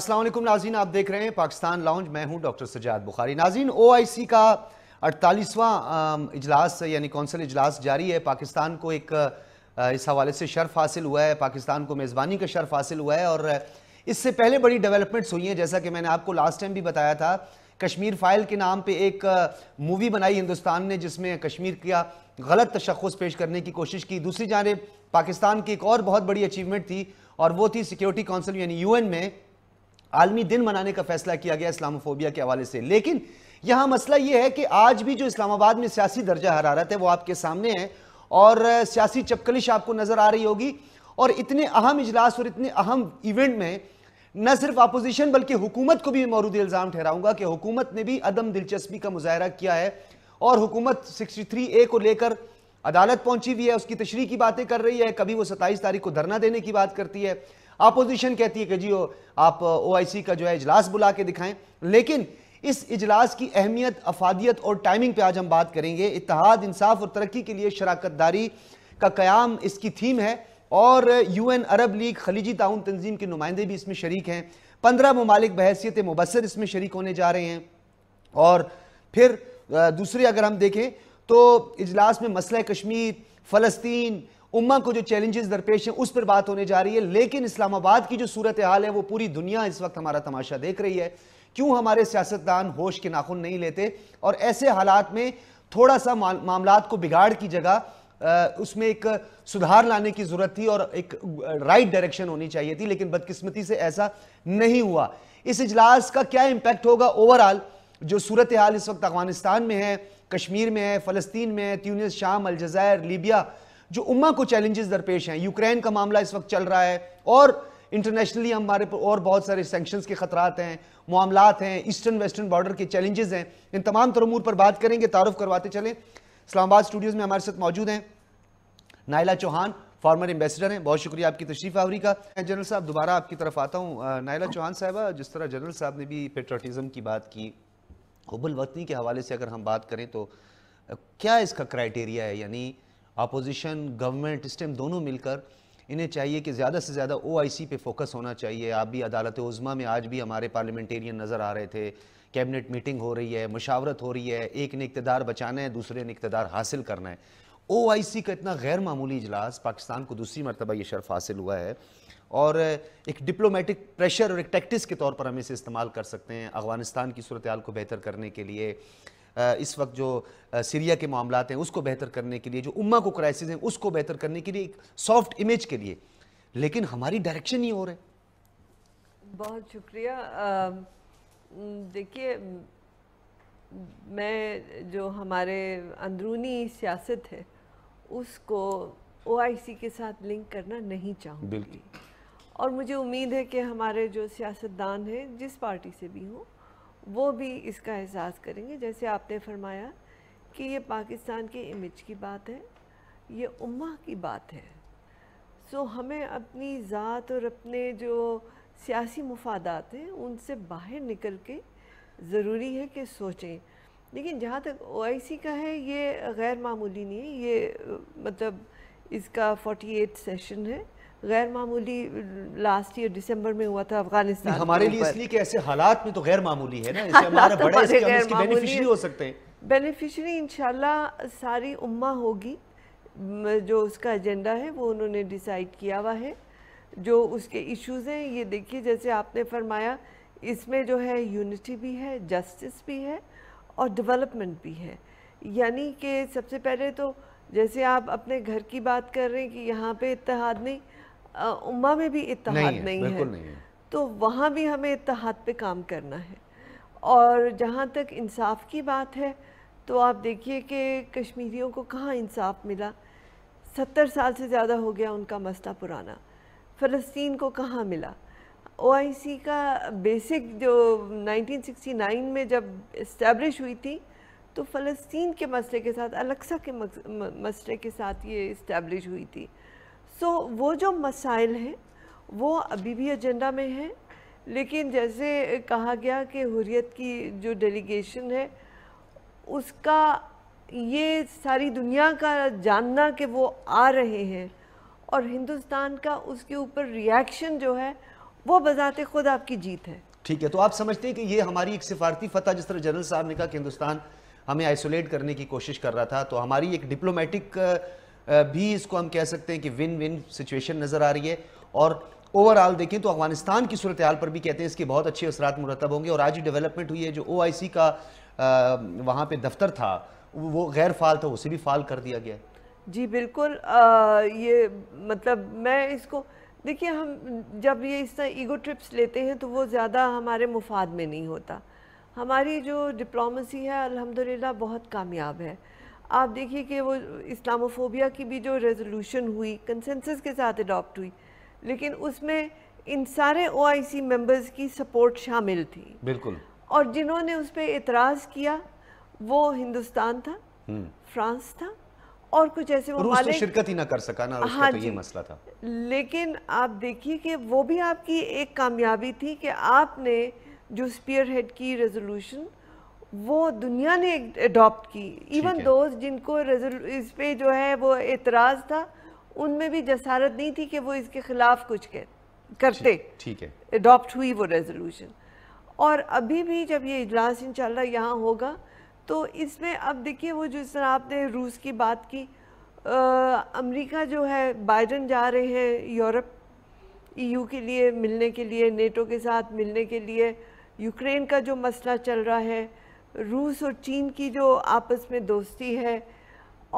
असलम नाजीन आप देख रहे हैं पाकिस्तान लाउंज मैं हूं डॉक्टर सजाद बुखारी नाजीन ओआईसी का 48वां इजलास यानी कौंसिल इजलास जारी है पाकिस्तान को एक इस हवाले से शर्फ हासिल हुआ है पाकिस्तान को मेज़बानी का शर्फ हासिल हुआ है और इससे पहले बड़ी डेवलपमेंट्स हुई हैं जैसा कि मैंने आपको लास्ट टाइम भी बताया था कश्मीर फाइल के नाम पर एक मूवी बनाई हिंदुस्तान ने जिसमें कश्मीर का गलत तशखस पेश करने की कोशिश की दूसरी जानब पाकिस्तान की एक और बहुत बड़ी अचीवमेंट थी और वो थी सिक्योरिटी काउंसिल यानी यूएन में आलमी दिन मनाने का फैसला किया गया इस्लामोफोबिया के हवाले से लेकिन यहां मसला यह है कि आज भी जो इस्लामाबाद में सियासी दर्जा हरारत है वो आपके सामने है और सियासी चपकलिश आपको नज़र आ रही होगी और इतने अहम इजलास और इतने अहम इवेंट में न सिर्फ अपोजिशन बल्कि हुकूमत को भी मौरूद इल्ज़ाम ठहराऊंगा कि हुकूमत ने भी अदम दिलचस्पी का मुजाहरा किया है और हुकूमत 63 ए को लेकर अदालत पहुंची हुई है उसकी तशरी की बातें कर रही है कभी वो सत्ताईस तारीख को धरना देने की बात करती है अपोजिशन कहती है कि जी आप ओआईसी का जो है इजलास बुला के दिखाएं लेकिन इस इजलास की अहमियत अफादियत और टाइमिंग पे आज हम बात करेंगे इतिहाद इंसाफ और तरक्की के लिए शराकत दारी का क्याम इसकी थीम है और यू एन अरब लीग खलीजी ताउन तंजीम के नुमाइंदे भी इसमें शरीक हैं पंद्रह ममालिक बहसीत मुबसर इसमें शरीक होने जा रहे हैं और फिर दूसरे अगर हम देखें तो इजलास में मसला कश्मीर फ़लस्तीन उम्मा को जो चैलेंजेस दरपेश हैं उस पर बात होने जा रही है लेकिन इस्लामाबाद की जो सूरत हाल है वो पूरी दुनिया इस वक्त हमारा तमाशा देख रही है क्यों हमारे सियासतदान होश के नाखून नहीं लेते और ऐसे हालात में थोड़ा सा मामला को बिगाड़ की जगह उसमें एक सुधार लाने की ज़रूरत थी और एक राइट डायरेक्शन होनी चाहिए थी लेकिन बदकिस्मती से ऐसा नहीं हुआ इस इजलास का क्या इम्पैक्ट होगा ओवरऑल जो सूरत हाल इस वक्त अफगानिस्तान में है कश्मीर में है फ़लस्तीन में है त्यूनिस शाम अलजैर लीबिया जो उम्मा को चैलेंजेस दरपेश हैं यूक्रेन का मामला इस वक्त चल रहा है और इंटरनेशनली हमारे और बहुत सारे सेंक्शंस के ख़तरात हैं मामलात हैं ईस्टर्न वेस्टर्न बॉर्डर के चैलेंजेस हैं इन तमाम तरमूर पर बात करेंगे तारफ़ करवाते चलें इस्लामाबाद स्टूडियोज़ में हमारे साथ मौजूद हैं नायला चौहान फॉर्मर एम्बेसडर हैं बहुत शुक्रिया आपकी तशरीफ आवरी का जनरल साहब दोबारा आपकी तरफ आता हूँ नायला चौहान साहबा जिस तरह जनरल साहब ने भी पेट्रोटिज़म की बात की हुबुल वतनी के हवाले से अगर हम बात करें तो क्या इसका क्राइटेरिया है यानी अपोजिशन गवर्नमेंट इस टाइम दोनों मिलकर इन्हें चाहिए कि ज़्यादा से ज़्यादा ओ आई सी पे फोकस होना चाहिए आप भी अदालत उज़मा में आज भी हमारे पार्लियामेंटेरियन नज़र आ रहे थे कैबिनेट मीटिंग हो रही है मशावरत हो रही है एक ने इकतदार बचाना है दूसरे ने इकतदार हासिल करना है ओ आई सी का इतना गैर मामूली इजलास पाकिस्तान को दूसरी मरतबा ये शर्फ हासिल हुआ है और एक डिप्लोमेटिक प्रेशर और एक टैक्टिस के तौर पर हम इसे इस्तेमाल कर सकते हैं अफगानिस्तान की सूरत को बेहतर करने के लिए इस वक्त जो सीरिया के मामला हैं उसको बेहतर करने के लिए जो उम्मा को क्राइसिस हैं उसको बेहतर करने के लिए एक सॉफ्ट इमेज के लिए लेकिन हमारी डायरेक्शन ही हो रहे बहुत शुक्रिया देखिए मैं जो हमारे अंदरूनी सियासत है उसको ओआईसी के साथ लिंक करना नहीं चाहूँगी बिल्कुल और मुझे उम्मीद है कि हमारे जो सियासतदान हैं जिस पार्टी से भी हों वो भी इसका एहसास करेंगे जैसे आपने फरमाया कि ये पाकिस्तान की इमेज की बात है ये उम्मा की बात है सो हमें अपनी ज़ात और अपने जो सियासी मफादात हैं उनसे बाहर निकल के ज़रूरी है कि सोचें लेकिन जहाँ तक ओ का है ये गैर मामूली नहीं है ये मतलब इसका 48 सेशन है गैर मामूली लास्ट ईयर दिसंबर में हुआ था अफगानिस्तान हमारे लिए इसलिए कि ऐसे हालात में तो गैर मामूली है ना इससे हमारा तो बड़ा इसके हो सकते हैं बेनिफिशियरी इंशाल्लाह सारी उम्मा होगी जो उसका एजेंडा है वो उन्होंने डिसाइड किया हुआ है जो उसके इश्यूज हैं ये देखिए जैसे आपने फरमाया इसमें जो है यूनिटी भी है जस्टिस भी है और डेवलपमेंट भी है यानी कि सबसे पहले तो जैसे आप अपने घर की बात कर रहे हैं कि यहाँ पे इतिहाद नहीं उम्मा में भी इतिहाद नहीं, नहीं, है, नहीं है तो वहाँ भी हमें इतहाद पे काम करना है और जहाँ तक इंसाफ की बात है तो आप देखिए कि कश्मीरियों को कहाँ इंसाफ मिला सत्तर साल से ज़्यादा हो गया उनका मसला पुराना फ़लस्तीन को कहाँ मिला ओ का बेसिक जो 1969 में जब इस्टेब्लिश हुई थी तो फ़लस्तीन के मसले के साथ अलक्सा के मसले के साथ ये इस्टेब्लिश हुई थी सो so, वो जो मसाइल हैं वो अभी भी एजेंडा में हैं लेकिन जैसे कहा गया कि हुरियत की जो डेलीगेशन है उसका ये सारी दुनिया का जानना कि वो आ रहे हैं और हिंदुस्तान का उसके ऊपर रिएक्शन जो है वो बजाते खुद आपकी जीत है ठीक है तो आप समझते हैं कि ये हमारी एक सिफारती फतह जिस तरह जनरल साहब ने कहा कि हिंदुस्तान हमें आइसोलेट करने की कोशिश कर रहा था तो हमारी एक डिप्लोमेटिक भी इसको हम कह सकते हैं कि विन विन सिचुएशन नज़र आ रही है और ओवरऑल देखें तो अफगानिस्तान की सूरत हाल पर भी कहते हैं इसके बहुत अच्छे असरात मुरतब होंगे और आज जो डेवलपमेंट हुई है जो ओ आई सी का वहाँ पर दफ्तर था वो गैर फाल था उसे भी फाल कर दिया गया जी बिल्कुल आ, ये मतलब मैं इसको देखिए हम जब ये इस तरह ईगो ट्रिप्स लेते हैं तो वो ज़्यादा हमारे मुफाद में नहीं होता हमारी जो डिप्लोमेसी है अल्हम्दुलिल्लाह बहुत कामयाब है आप देखिए कि वो इस्लामोफोबिया की भी जो रेजोल्यूशन हुई कंसेंसस के साथ अडॉप्ट हुई लेकिन उसमें इन सारे ओ आई सी मेम्बर्स की सपोर्ट शामिल थी बिल्कुल और जिन्होंने उस पर एतराज़ किया वो हिंदुस्तान था हम्म। फ्रांस था और कुछ ऐसे वो तो शिरकत ही ना कर सका ना उसका हाँ तो ये मसला था लेकिन आप देखिए कि वो भी आपकी एक कामयाबी थी कि आपने जो स्पीयर हेड की रेजोल्यूशन वो दुनिया ने अडोप्ट की इवन दोस्त जिनको इस पे जो है वो एतराज़ था उनमें भी जसारत नहीं थी कि वो इसके ख़िलाफ़ कुछ कह करते ठीक है अडोप्ट हुई वो रेजोल्यूशन और अभी भी जब ये इजलास इन शह यहाँ होगा तो इसमें अब देखिए वो जिस तरह आपने रूस की बात की अमेरिका जो है बाइडन जा रहे हैं यूरोप ईयू के लिए मिलने के लिए नेटो के साथ मिलने के लिए यूक्रेन का जो मसला चल रहा है रूस और चीन की जो आपस में दोस्ती है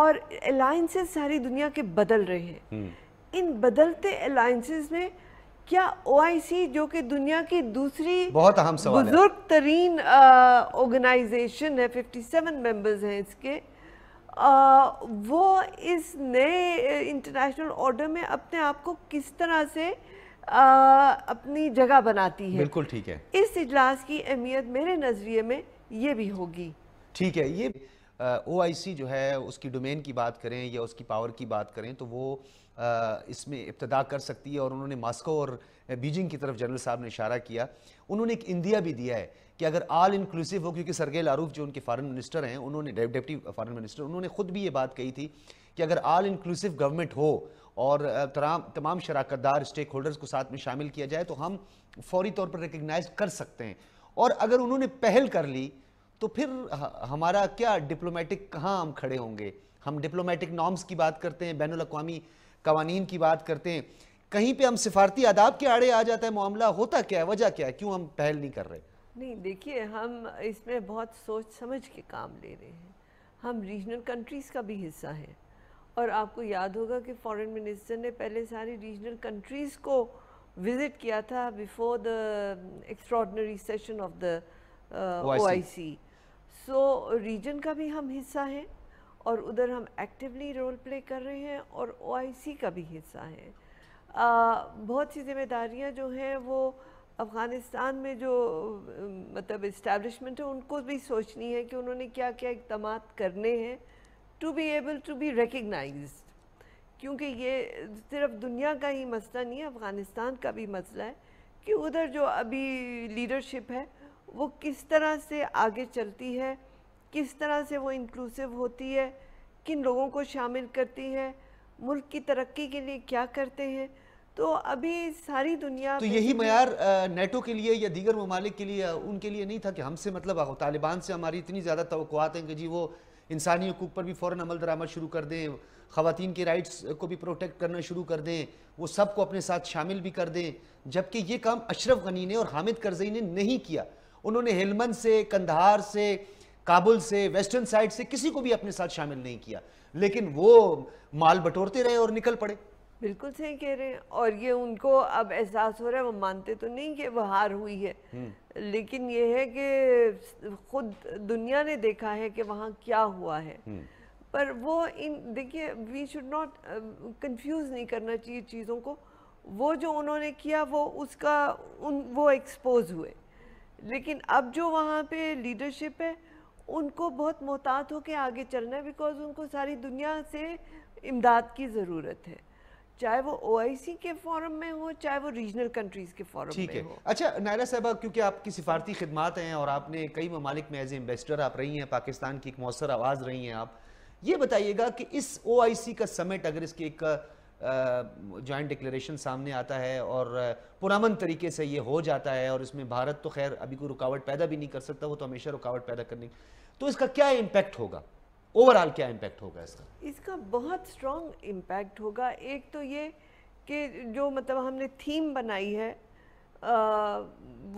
और अलाइंसेस सारी दुनिया के बदल रहे हैं हम्म। इन बदलते अलाइंसेस ने क्या ओ जो कि दुनिया की दूसरी बहुत अहम सवाल बुजुर्ग तरीन ऑर्गेनाइजेशन है 57 मेंबर्स हैं इसके आ, वो इस नए इंटरनेशनल ऑर्डर में अपने आप को किस तरह से आ, अपनी जगह बनाती है बिल्कुल ठीक है इस इजलास की अहमियत मेरे नज़रिए में ये भी होगी ठीक है ये ओ uh, जो है उसकी डोमेन की बात करें या उसकी पावर की बात करें तो वो इसमें इब्तदा कर सकती है और उन्होंने मास्को और बीजिंग की तरफ जनरल साहब ने इशारा किया उन्होंने एक इंदिया भी दिया है कि अगर आल इंक्लूसिव हो क्योंकि सरगे लारूफ जो उनके फॉरेन मिनिस्टर हैं उन्होंने डिप्टी फॉरेन मिनिस्टर उन्होंने खुद भी ये बात कही थी कि अगर आल इंक्लूसिव गवर्नमेंट हो और तमाम शराकतदार स्टेक होल्डर्स को साथ में शामिल किया जाए तो हम फौरी तौर पर रिकगनाइज कर सकते हैं और अगर उन्होंने पहल कर ली तो फिर हमारा क्या डिप्लोमेटिक कहाँ हम खड़े होंगे हम डिप्लोमेटिक नॉर्म्स की बात करते हैं बैन अवी कवानीन की बात करते हैं कहीं पे हम सिफारती आदाब के आड़े आ जाता है मामला होता क्या है वजह क्या है क्यों हम पहल नहीं कर रहे नहीं देखिए हम इसमें बहुत सोच समझ के काम ले रहे हैं हम रीजनल कंट्रीज़ का भी हिस्सा हैं और आपको याद होगा कि फॉरेन मिनिस्टर ने पहले सारी रीजनल कंट्रीज़ को विजिट किया था before the extraordinary session of the O I C so region का भी हम हिस्सा हैं और उधर हम एक्टिवली रोल प्ले कर रहे हैं और ओ आई सी का भी हिस्सा हैं uh, बहुत सी जिम्मेदारियाँ जो हैं वो अफ़गानिस्तान में जो मतलब इस्टेब्लिशमेंट है उनको भी सोचनी है कि उन्होंने क्या क्या इकदाम करने हैं to be able to be recognise क्योंकि ये सिर्फ दुनिया का ही मसला नहीं है अफ़गानिस्तान का भी मसला है कि उधर जो अभी लीडरशिप है वो किस तरह से आगे चलती है किस तरह से वो इंक्लूसिव होती है किन लोगों को शामिल करती है मुल्क की तरक्की के लिए क्या करते हैं तो अभी सारी दुनिया तो यही मैार नेटो के लिए या दीगर ममालिक के लिए उनके लिए नहीं था कि हमसे मतलब तालिबान से हमारी इतनी ज़्यादा तो हैं कि जी वो इंसानी हकूक पर भी फ़ौर अमल दरामद शुरू कर दें खातन के राइट्स को भी प्रोटेक्ट करना शुरू कर दें वो सबको अपने साथ शामिल भी कर दें जबकि ये काम अशरफ गनी ने और हामिद करजई ने नहीं किया उन्होंने हेलमंद से कंधार से काबुल से वेस्टर्न साइड से किसी को भी अपने साथ शामिल नहीं किया लेकिन वो माल बटोरते रहे और निकल पड़े बिल्कुल सही कह रहे हैं और ये उनको अब एहसास हो रहा है वो मानते तो नहीं कि वो हार हुई है हम्म। लेकिन ये है कि खुद दुनिया ने देखा है कि वहाँ क्या हुआ है हम्म। पर वो इन देखिए वी शुड नॉट कंफ्यूज नहीं करना चाहिए चीज़ों को वो जो उन्होंने किया वो उसका उन वो एक्सपोज हुए लेकिन अब जो वहाँ पे लीडरशिप है उनको बहुत मोहतात होकर आगे चलना है बिकॉज उनको सारी दुनिया से इमदाद की ज़रूरत है चाहे वो ओ के फॉरम में हो चाहे वो रीजनल कंट्रीज के फॉरम ठीक है अच्छा नायरा साहबा क्योंकि आपकी सिफारती खदमात हैं और आपने कई ममालिक में एज एम्बेसडर आप रही हैं पाकिस्तान की एक मौसर आवाज़ रही हैं आप ये बताइएगा कि इस ओ का समिट अगर इसकी एक जॉइंट डिक्लेरेशन सामने आता है और पुरामन तरीके से ये हो जाता है और इसमें भारत तो खैर अभी कोई रुकावट पैदा भी नहीं कर सकता वो तो हमेशा रुकावट पैदा करने तो इसका क्या इम्पैक्ट होगा ओवरऑल क्या इम्पैक्ट होगा इसका इसका बहुत स्ट्रॉन्ग इम्पैक्ट होगा एक तो ये कि जो मतलब हमने थीम बनाई है आ,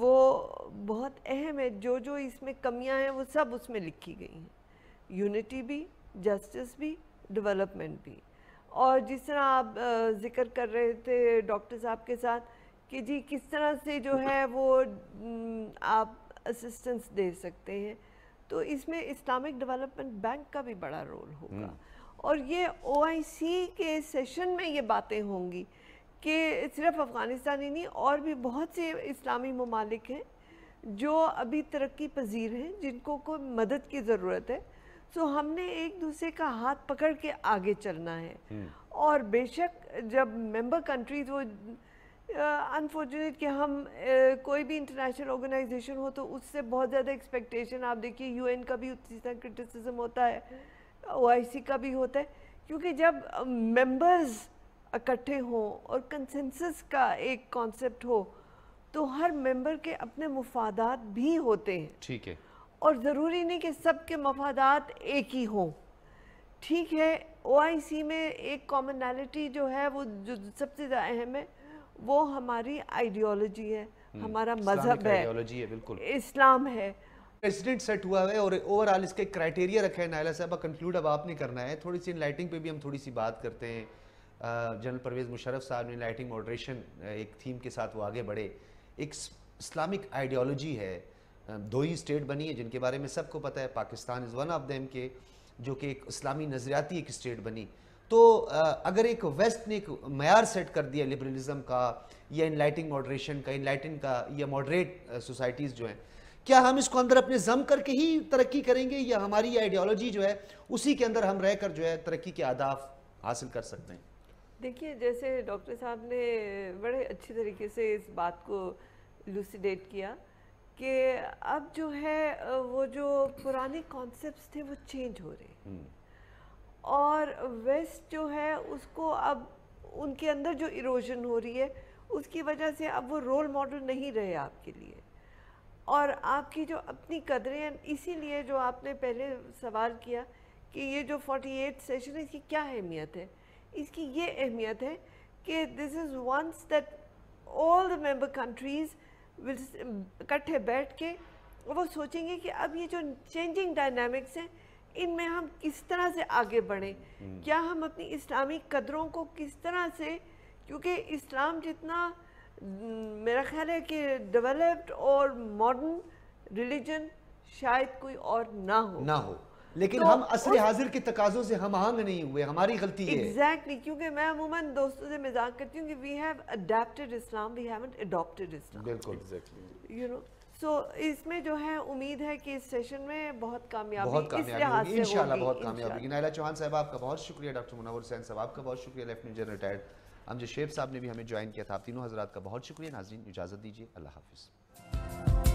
वो बहुत अहम है जो जो इसमें कमियां हैं वो सब उसमें लिखी गई हैं यूनिटी भी जस्टिस भी डेवलपमेंट भी और जिस तरह आप जिक्र कर रहे थे डॉक्टर साहब के साथ कि जी किस तरह से जो है वो आप असिस्टेंस दे सकते हैं तो इसमें इस्लामिक डेवलपमेंट बैंक का भी बड़ा रोल होगा हम्म. और ये ओ के सेशन में ये बातें होंगी कि सिर्फ अफ़गानिस्तान ही नहीं और भी बहुत से इस्लामी ममालिक हैं जो अभी तरक्की पजीर हैं जिनको कोई मदद की ज़रूरत है सो तो हमने एक दूसरे का हाथ पकड़ के आगे चलना है हम्म। और बेशक जब मेंबर कंट्रीज वो अनफॉर्चुनेट कि हम uh, कोई भी इंटरनेशनल ऑर्गेनाइजेशन हो तो उससे बहुत ज़्यादा एक्सपेक्टेशन आप देखिए यूएन का भी उसी तरह क्रिटिसिज्म होता है ओ का भी होता है क्योंकि जब मेंबर्स इकट्ठे हों और कंसेंसस का एक कॉन्सेप्ट हो तो हर मेंबर के अपने मुफादात भी होते हैं ठीक है और ज़रूरी नहीं कि सबके मफादात एक ही हों ठीक है ओ में एक कॉमनैलिटी जो है वो जो सबसे ज़्यादा अहम है वो हमारी आइडियोलॉजी है हम्म, हमारा मजहब है बिल्कुल इस्लाम है प्रेसिडेंट सेट हुआ है और ओवरऑल इसके क्राइटेरिया रखे हैं नायला साहब कंक्लूड अब आपने करना है थोड़ी सी लाइटिंग पे भी हम थोड़ी सी बात करते हैं जनरल परवेज मुशरफ साहब ने लाइटिंग मॉडरेशन एक थीम के साथ वो आगे बढ़े एक इस्लामिक आइडियोलॉजी है दो ही स्टेट बनी है जिनके बारे में सबको पता है Pakistan is one of them के जो कि एक इस्लामी नज़रियाती एक स्टेट बनी तो अगर एक वेस्ट ने एक मैार सेट कर दिया लिबरलिज़म का या इनलाइटिंग मॉडरेशन का इनलाइटिंग का या मॉडरेट सोसाइटीज़ जो हैं क्या हम इसको अंदर अपने जम करके ही तरक्की करेंगे या हमारी आइडियोलॉजी जो है उसी के अंदर हम रह कर जो है तरक्की के आदाफ हासिल कर सकते हैं देखिए जैसे डॉक्टर साहब ने बड़े अच्छी तरीके से इस बात को लूसीडेट किया कि अब जो है वो जो पुराने कॉन्सेप्ट्स थे वो चेंज हो रहे हम्म। और वेस्ट जो है उसको अब उनके अंदर जो इरोजन हो रही है उसकी वजह से अब वो रोल मॉडल नहीं रहे आपके लिए और आपकी जो अपनी कदरें इसीलिए जो आपने पहले सवाल किया कि ये जो 48 सेशन है इसकी क्या अहमियत है इसकी ये अहमियत है कि this is once that all the member countries इकट्ठे बैठ के वो सोचेंगे कि अब ये जो चेंजिंग डायनामिक्स हैं इनमें हम किस तरह से आगे बढ़ें हम्म। क्या हम अपनी इस्लामी कदरों को किस तरह से क्योंकि इस्लाम जितना मेरा ख्याल है कि डेवलप्ड और मॉडर्न रिलीजन शायद कोई और ना हो ना हो लेकिन तो हम असर हाजिर के तकाजों से हम आहंग नहीं हुए हमारी गलती exactly, है एग्जैक्टली क्योंकि मैं अमूमन दोस्तों से मजाक करती हूँ कि we have adapted Islam we haven't adopted Islam बिल्कुल एग्जैक्टली यू नो सो इसमें जो है उम्मीद है कि इस सेशन में बहुत कामयाबी बहुत कामयाबी इंशाल्लाह बहुत कामयाबी होगी नायला चौहान साहब आपका बहुत शुक्रिया डॉक्टर मुनवर हुसैन साहब आपका बहुत शुक्रिया lieutenant general retired Amjad Sheikh साहब ने भी हमें ज्वाइन किया था तीनों हजरात का बहुत शुक्रिया नाजरीन इजाज़त दीजिए अल्लाह हाफिज़